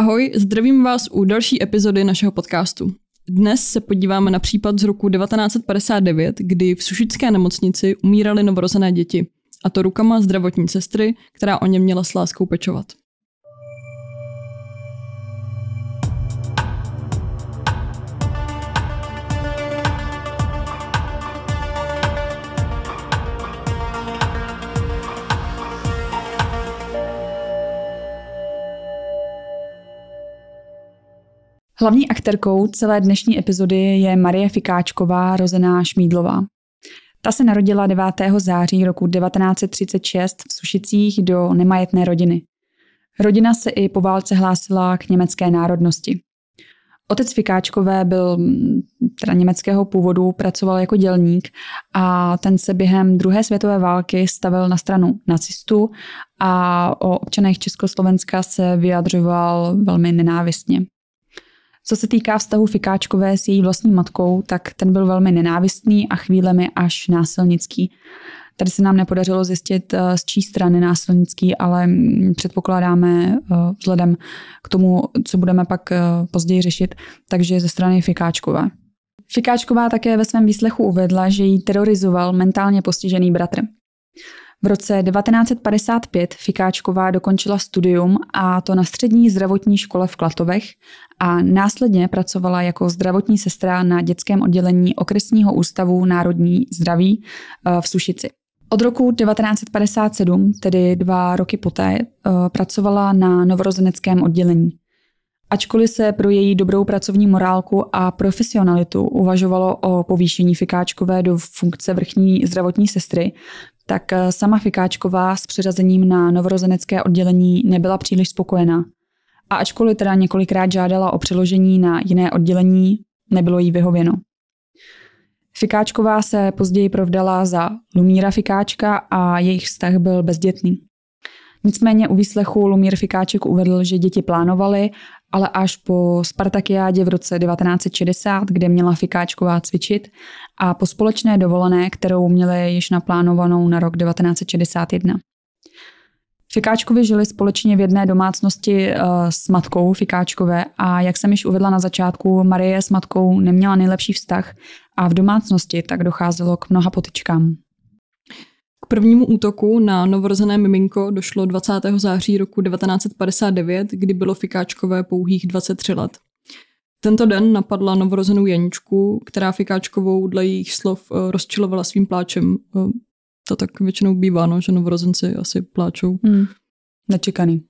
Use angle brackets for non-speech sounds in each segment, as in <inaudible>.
Ahoj, zdravím vás u další epizody našeho podcastu. Dnes se podíváme na případ z roku 1959, kdy v Sušické nemocnici umíraly novorozené děti, a to rukama zdravotní sestry, která o ně měla s láskou pečovat. Hlavní aktérkou celé dnešní epizody je Marie Fikáčková, rozená Šmídlová. Ta se narodila 9. září roku 1936 v Sušicích do nemajetné rodiny. Rodina se i po válce hlásila k německé národnosti. Otec Fikáčkové byl mm, teda německého původu, pracoval jako dělník a ten se během druhé světové války stavil na stranu nacistů a o občanech Československa se vyjadřoval velmi nenávistně. Co se týká vztahu Fikáčkové s její vlastní matkou, tak ten byl velmi nenávistný a chvílemi až násilnický. Tady se nám nepodařilo zjistit, eh, z čí strany násilnický, ale mm, předpokládáme eh, vzhledem k tomu, co budeme pak eh, později řešit, takže ze strany Fikáčkové. Fikáčková také ve svém výslechu uvedla, že ji terorizoval mentálně postižený bratr. V roce 1955 Fikáčková dokončila studium a to na střední zdravotní škole v Klatovech a následně pracovala jako zdravotní sestra na dětském oddělení okresního ústavu Národní zdraví eh, v Sušici. Od roku 1957, tedy dva roky poté, eh, pracovala na novorozeneckém oddělení. Ačkoliv se pro její dobrou pracovní morálku a profesionalitu uvažovalo o povýšení Fikáčkové do funkce vrchní zdravotní sestry, tak eh, sama Fikáčková s přirazením na novorozenecké oddělení nebyla příliš spokojená. A ačkoliv teda několikrát žádala o přeložení na jiné oddělení, nebylo jí vyhověno. Fikáčková se později provdala za Lumíra Fikáčka a jejich vztah byl bezdětný. Nicméně u výslechu Lumír Fikáček uvedl, že děti plánovali, ale až po Spartakiádě v roce 1960, kde měla Fikáčková cvičit, a po společné dovolené, kterou měli již naplánovanou na rok 1961. Fikáčkovi žili společně v jedné domácnosti eh, s matkou Fikáčkové a jak jsem již uvedla na začátku, Marie s matkou neměla nejlepší vztah a v domácnosti tak docházelo k mnoha potičkám prvnímu útoku na novorozené miminko došlo 20. září roku 1959, kdy bylo Fikáčkové pouhých 23 let. Tento den napadla novorozenou Janičku, která Fikáčkovou dle jejich slov eh, rozčilovala svým pláčem. Eh, to tak většinou bývá, no, že novorozenci asi pláčou. Hmm. Nečekaný.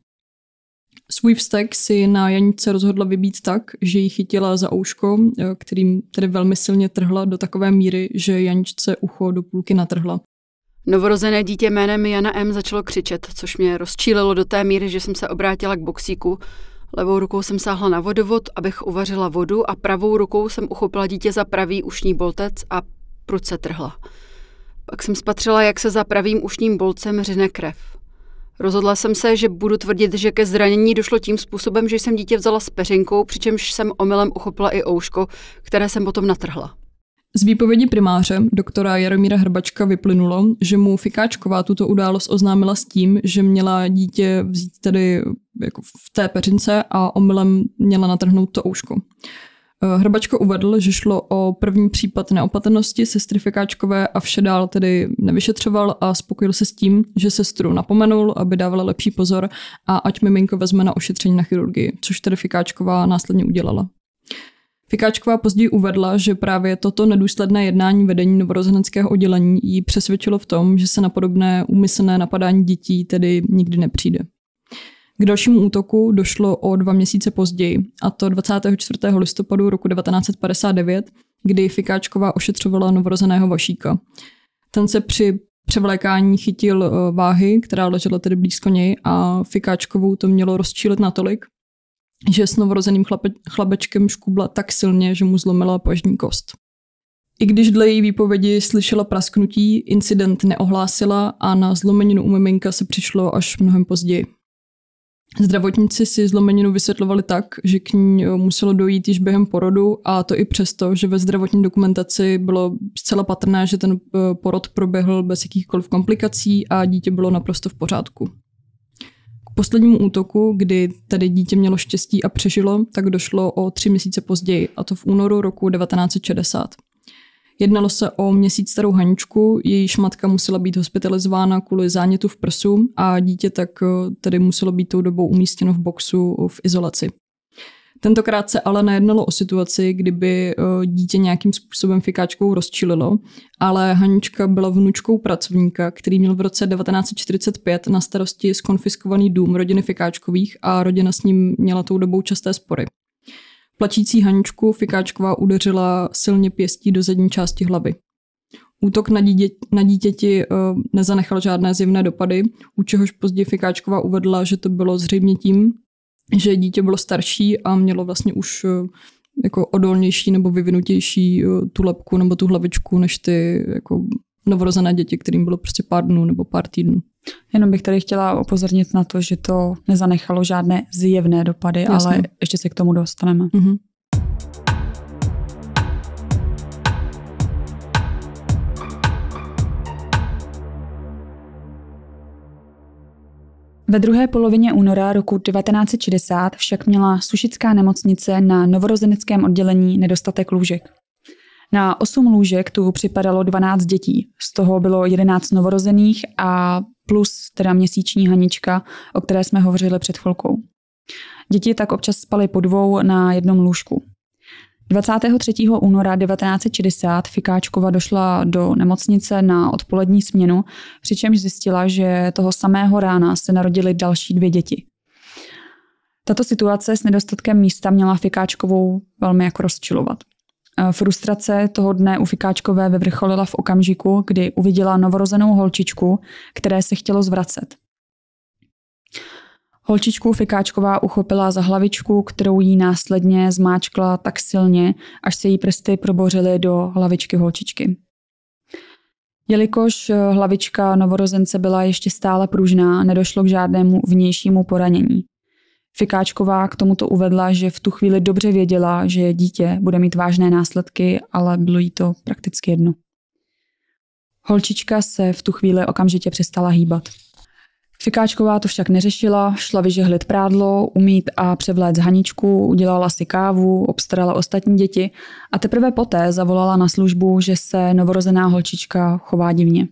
Svůj vztek si na Janice rozhodla vybít tak, že ji chytila za ouško, eh, kterým tedy velmi silně trhla do takové míry, že Janičce ucho do půlky natrhla. Novorozené dítě jménem Jana M. začalo křičet, což mě rozčílilo do té míry, že jsem se obrátila k boxíku. Levou rukou jsem sáhla na vodovod, abych uvařila vodu a pravou rukou jsem uchopila dítě za pravý ušní boltec a pruce trhla. Pak jsem spatřila, jak se za pravým ušním bolcem řine krev. Rozhodla jsem se, že budu tvrdit, že ke zranění došlo tím způsobem, že jsem dítě vzala s peřinkou, přičemž jsem omylem uchopila i ouško, které jsem potom natrhla. Z výpovědi primáře doktora Jaromíra Hrbačka vyplynulo, že mu Fikáčková tuto událost oznámila s tím, že měla dítě vzít tedy jako v té peřince a omylem měla natrhnout to úško. Eh, Hrbačko uvedl, že šlo o první případ neopatrnosti sestry Fikáčkové a vše dál tedy nevyšetřoval a spokojil se s tím, že sestru napomenul, aby dávala lepší pozor a ať miminko vezme na ošetření na chirurgii, což tedy Fikáčková následně udělala. Fikáčková později uvedla, že právě toto nedůsledné jednání vedení novorozeneckého oddělení ji přesvědčilo v tom, že se na podobné úmyslné napadání dětí tedy nikdy nepřijde. K dalšímu útoku došlo o dva měsíce později, a to 24. listopadu roku 1959, kdy Fikáčková ošetřovala novorozeného vašíka. Ten se při převlékání chytil eh, váhy, která ležela tedy blízko něj a Fikáčkovou to mělo rozčílit natolik, že s novorozeným chlape, chlapečkem škubla tak silně, že mu zlomila pažní kost. I když dle její výpovědi slyšela prasknutí, incident neohlásila a na zlomeninu u miminka se přišlo až mnohem později. Zdravotníci si zlomeninu vysvětlovali tak, že k ní eh, muselo dojít již během porodu a to i přesto, že ve zdravotní dokumentaci bylo zcela patrné, že ten eh, porod proběhl bez jakýchkoliv komplikací a dítě bylo naprosto v pořádku poslednímu útoku, kdy tady dítě mělo štěstí a přežilo, tak došlo o tři měsíce později, a to v únoru roku 1960. Jednalo se o měsíc starou Haničku, jejíž matka musela být hospitalizována kvůli zánětu v prsu a dítě tak eh, tedy muselo být tou dobou umístěno v boxu eh, v izolaci. Tentokrát se ale nejednalo o situaci, kdyby eh, dítě nějakým způsobem fikáčkou rozčililo, ale Hanička byla vnučkou pracovníka, který měl v roce 1945 na starosti skonfiskovaný dům rodiny Fikáčkových a rodina s ním měla tou dobou časté spory. Plačící Haničku Fikáčková udeřila silně pěstí do zadní části hlavy. Útok na, dítě, na dítěti eh, nezanechal žádné zjevné dopady, u čehož později Fikáčková uvedla, že to bylo zřejmě tím, že dítě bylo starší a mělo vlastně už eh, jako odolnější nebo vyvinutější eh, tu lepku nebo tu hlavičku než ty jako novorozené děti, kterým bylo prostě pár dnů nebo pár týdnů. Jenom bych tady chtěla upozornit na to, že to nezanechalo žádné zjevné dopady, Jasně. ale ještě se k tomu dostaneme. Mm-hmm. Ve druhé polovině února roku 1960 však měla Sušická nemocnice na novorozeneckém oddělení nedostatek lůžek. Na 8 lůžek tu připadalo 12 dětí, z toho bylo 11 novorozených a plus teda měsíční Hanička, o které jsme hovořili před chvilkou. Děti tak občas spaly po dvou na jednom lůžku. 23. února 1960 Fikáčkova došla do nemocnice na odpolední směnu, přičemž zjistila, že toho samého rána se narodily další dvě děti. Tato situace s nedostatkem místa měla Fikáčkovou velmi jako rozčilovat. Eh, frustrace toho dne u Fikáčkové vyvrcholila v okamžiku, kdy uviděla novorozenou holčičku, které se chtělo zvracet. Holčičku Fikáčková uchopila za hlavičku, kterou jí následně zmáčkla tak silně, až se jí prsty probořily do hlavičky holčičky. Jelikož eh, hlavička novorozence byla ještě stále pružná, nedošlo k žádnému vnějšímu poranění. Fikáčková k tomuto uvedla, že v tu chvíli dobře věděla, že dítě bude mít vážné následky, ale bylo jí to prakticky jedno. Holčička se v tu chvíli okamžitě přestala hýbat. Fikáčková to však neřešila, šla vyžehlit prádlo, umít a převléct Haničku, udělala si kávu, obstarala ostatní děti a teprve poté zavolala na službu, že se novorozená holčička chová divně.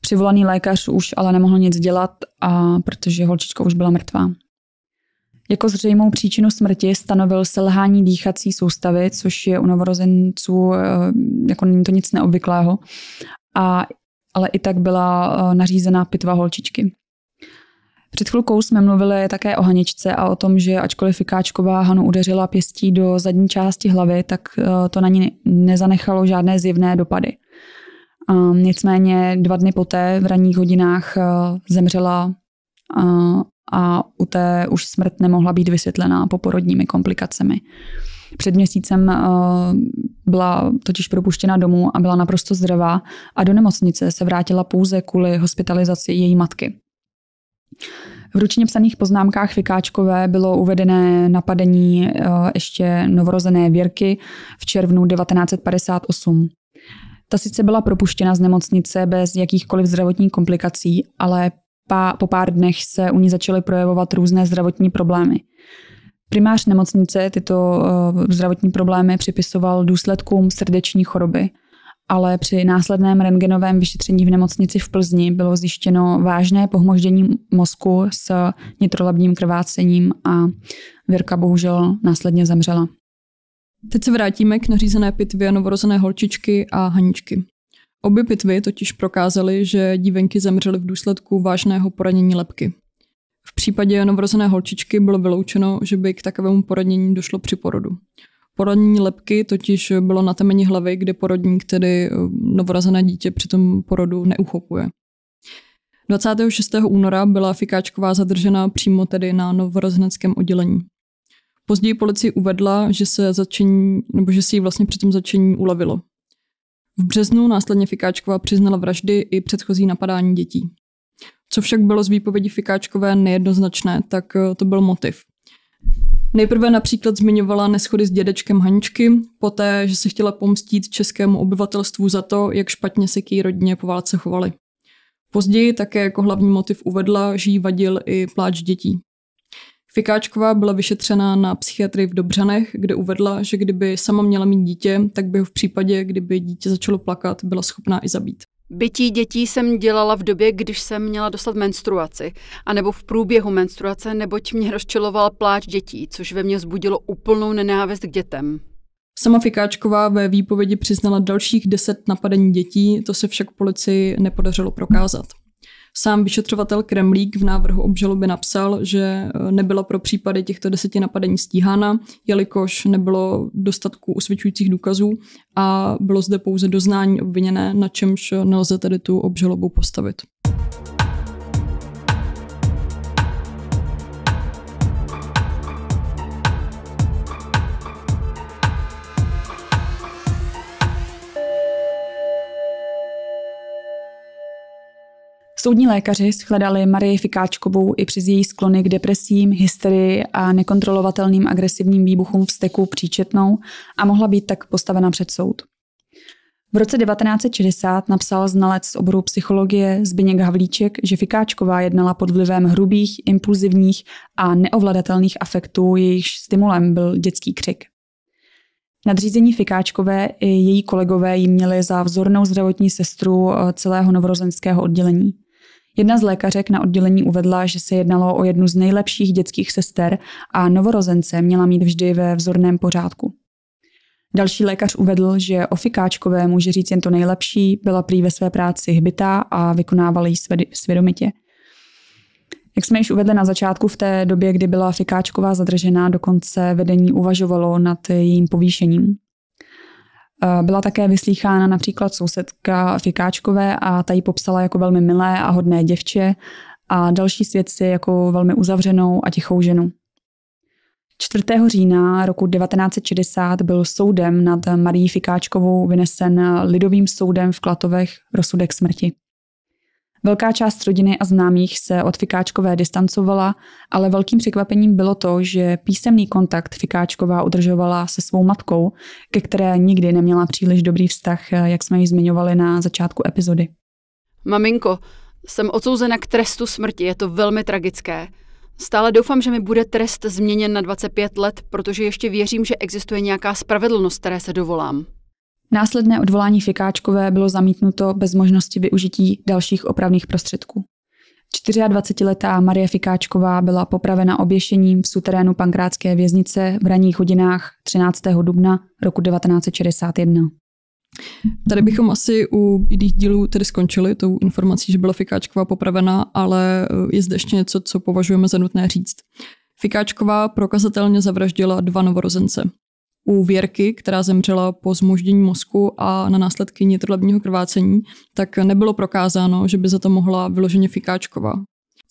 Přivolaný lékař už ale nemohl nic dělat, a protože holčička už byla mrtvá. Jako zřejmou příčinu smrti stanovil selhání dýchací soustavy, což je u novorozenců eh, jako není to nic neobvyklého. A ale i tak byla eh, nařízená pitva holčičky. Před chvilkou jsme mluvili také o Haničce a o tom, že ačkoliv Fikáčková Hanu udeřila pěstí do zadní části hlavy, tak eh, to na ní nezanechalo žádné zjevné dopady. A nicméně dva dny poté v ranních hodinách eh, zemřela a, a u té už smrt nemohla být vysvětlená poporodními komplikacemi. Před měsícem eh, byla totiž propuštěna domů a byla naprosto zdravá a do nemocnice se vrátila pouze kvůli hospitalizaci její matky. V ručně psaných poznámkách Vykáčkové bylo uvedené napadení eh, ještě novorozené Věrky v červnu 1958. Ta sice byla propuštěna z nemocnice bez jakýchkoliv zdravotních komplikací, ale po pár dnech se u ní začaly projevovat různé zdravotní problémy. Primář nemocnice tyto eh, zdravotní problémy připisoval důsledkům srdeční choroby, ale při následném rentgenovém vyšetření v nemocnici v Plzni bylo zjištěno vážné pohmoždění mozku s nitrolabním krvácením a Věrka bohužel následně zemřela. Teď se vrátíme k nařízené pitvě novorozené holčičky a Haničky. Obě pitvy totiž prokázaly, že dívenky zemřely v důsledku vážného poranění lepky případě novorozené holčičky bylo vyloučeno, že by k takovému poranění došlo při porodu. Porodní lepky totiž bylo na temeni hlavy, kde porodník tedy eh, novorozené dítě při tom porodu neuchopuje. 26. února byla Fikáčková zadržena přímo tedy na novorozeneckém oddělení. Později policie uvedla, že se začení, nebo že si jí vlastně při tom začení ulevilo. V březnu následně Fikáčková přiznala vraždy i předchozí napadání dětí. Co však bylo z výpovědi Fikáčkové nejednoznačné, tak eh, to byl motiv. Nejprve například zmiňovala neschody s dědečkem Haničky, poté, že se chtěla pomstít českému obyvatelstvu za to, jak špatně se k její rodině po válce chovali. Později také jako hlavní motiv uvedla, že jí vadil i pláč dětí. Fikáčková byla vyšetřena na psychiatrii v Dobřanech, kde uvedla, že kdyby sama měla mít dítě, tak by ho v případě, kdyby dítě začalo plakat, byla schopná i zabít. Bytí dětí jsem dělala v době, když jsem měla dostat menstruaci, anebo v průběhu menstruace, neboť mě <laughs> rozčiloval pláč dětí, což ve mně vzbudilo úplnou nenávist k dětem. Sama Fikáčková ve výpovědi přiznala dalších deset napadení dětí, to se však policii nepodařilo prokázat. Sám vyšetřovatel Kremlík v návrhu obžaloby napsal, že eh, nebyla pro případy těchto deseti napadení stíhána, jelikož nebylo dostatku usvědčujících důkazů a bylo zde pouze doznání obviněné, na čemž nelze tedy tu obžalobu postavit. Soudní lékaři shledali Marii Fikáčkovou i přes její sklony k depresím, hysterii a nekontrolovatelným agresivním výbuchům steku příčetnou a mohla být tak postavena před soud. V roce 1960 napsal znalec z oboru psychologie Zbyněk Havlíček, že Fikáčková jednala pod vlivem hrubých, impulzivních a neovladatelných afektů, jejichž stimulem byl dětský křik. Nadřízení Fikáčkové i její kolegové ji měli za vzornou zdravotní sestru eh, celého novorozenského oddělení. Jedna z lékařek na oddělení uvedla, že se jednalo o jednu z nejlepších dětských sester a novorozence měla mít vždy ve vzorném pořádku. Další lékař uvedl, že o Fikáčkové může říct jen to nejlepší, byla prý ve své práci hbitá a vykonávala ji svědomitě. Jak jsme již uvedli na začátku, v té době, kdy byla Fikáčková zadržená, dokonce vedení uvažovalo nad jejím povýšením. Eh, byla také vyslýchána například sousedka Fikáčkové a ta ji popsala jako velmi milé a hodné děvče a další svědci jako velmi uzavřenou a tichou ženu. 4. října roku 1960 byl soudem nad Marí Fikáčkovou vynesen lidovým soudem v Klatovech rozsudek smrti. Velká část rodiny a známých se od Fikáčkové distancovala, ale velkým překvapením bylo to, že písemný kontakt Fikáčková udržovala se svou matkou, ke které nikdy neměla příliš dobrý vztah, jak jsme ji zmiňovali na začátku epizody. Maminko, jsem odsouzena k trestu smrti, je to velmi tragické. Stále doufám, že mi bude trest změněn na 25 let, protože ještě věřím, že existuje nějaká spravedlnost, které se dovolám. Následné odvolání Fikáčkové bylo zamítnuto bez možnosti využití dalších opravných prostředků. 24-letá Marie Fikáčková byla popravena oběšením v suterénu Pankrátské věznice v ranních hodinách 13. dubna roku 1961. Tady bychom asi u jiných dílů tedy skončili tou informací, že byla Fikáčková popravena, ale eh, je zde ještě něco, co považujeme za nutné říct. Fikáčková prokazatelně zavraždila dva novorozence u Věrky, která zemřela po zmoždění mozku a na následky nitrolebního krvácení, tak nebylo prokázáno, že by za to mohla vyloženě Fikáčková.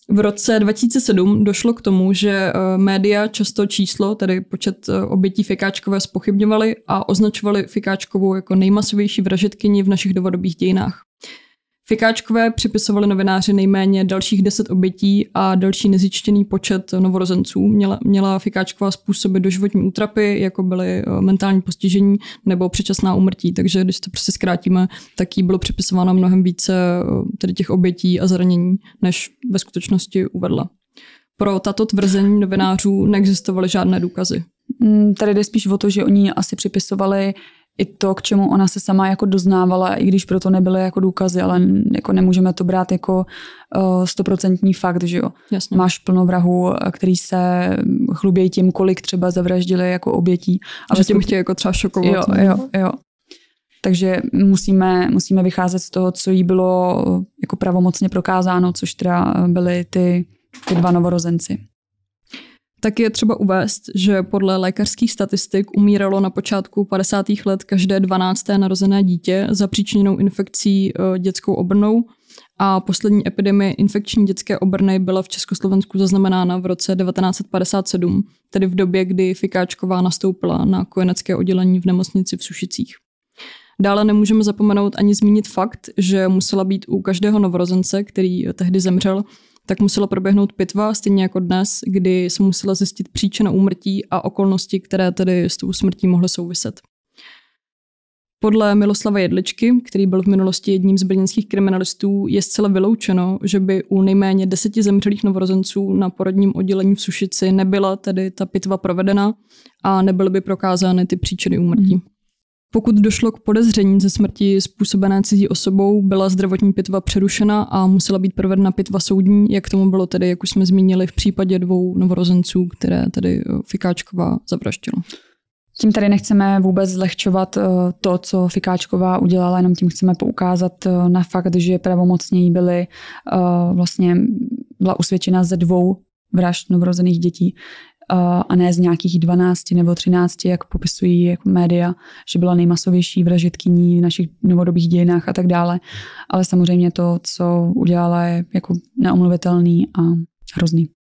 V roce 2007 došlo k tomu, že eh, média často číslo, tedy počet eh, obětí Fikáčkové, spochybňovaly a označovaly Fikáčkovou jako nejmasovější vražetkyni v našich dovodobých dějinách. Fikáčkové připisovali novináři nejméně dalších 10 obětí a další nezjištěný počet novorozenců. Měla, měla Fikáčková způsoby doživotní útrapy, jako byly eh, mentální postižení nebo předčasná umrtí. Takže když to prostě zkrátíme, tak jí bylo připisováno mnohem více eh, tedy těch obětí a zranění, než ve skutečnosti uvedla. Pro tato tvrzení novinářů neexistovaly žádné důkazy. Mm, tady jde spíš o to, že oni asi připisovali i to, k čemu ona se sama jako doznávala, i když proto nebyly jako důkazy, ale jako nemůžeme to brát jako eh, stoprocentní uh, fakt, že jo. Jasně. Máš plno vrahů, který se chlubějí tím, kolik třeba zavraždili jako obětí. A že tím chtějí jako třeba šokovat. Jo, jo, jo. Takže musíme, musíme vycházet z toho, co jí bylo eh, jako pravomocně prokázáno, což teda byly ty, ty dva novorozenci. Tak je třeba uvést, že podle lékařských statistik umíralo na počátku 50. let každé 12. narozené dítě za příčinou infekcí eh, dětskou obrnou a poslední epidemie infekční dětské obrny byla v Československu zaznamenána v roce 1957, tedy v době, kdy Fikáčková nastoupila na kojenecké oddělení v nemocnici v Sušicích. Dále nemůžeme zapomenout ani zmínit fakt, že musela být u každého novorozence, který eh, tehdy zemřel, tak musela proběhnout pitva, stejně jako dnes, kdy se musela zjistit příčina úmrtí a okolnosti, které tedy s tou smrtí mohly souviset. Podle Miloslava Jedličky, který byl v minulosti jedním z brněnských kriminalistů, je zcela vyloučeno, že by u nejméně deseti zemřelých novorozenců na porodním oddělení v Sušici nebyla tedy ta pitva provedena a nebyly by prokázány ty příčiny úmrtí. Mm. Pokud došlo k podezření ze smrti způsobené cizí osobou, byla zdravotní pitva přerušena a musela být provedena pitva soudní, jak tomu bylo tedy, jak už jsme zmínili, v případě dvou novorozenců, které tady eh, Fikáčková zavraždila. Tím tady nechceme vůbec zlehčovat eh, to, co Fikáčková udělala, jenom tím chceme poukázat eh, na fakt, že pravomocně jí byly vlastně byla usvědčena ze dvou vražd novorozených dětí a ne z nějakých 12 nebo 13, jak popisují jako média, že byla nejmasovější vražitkyní v našich novodobých dějinách a tak dále. Ale samozřejmě to, co udělala, je jako neomluvitelný a hrozný.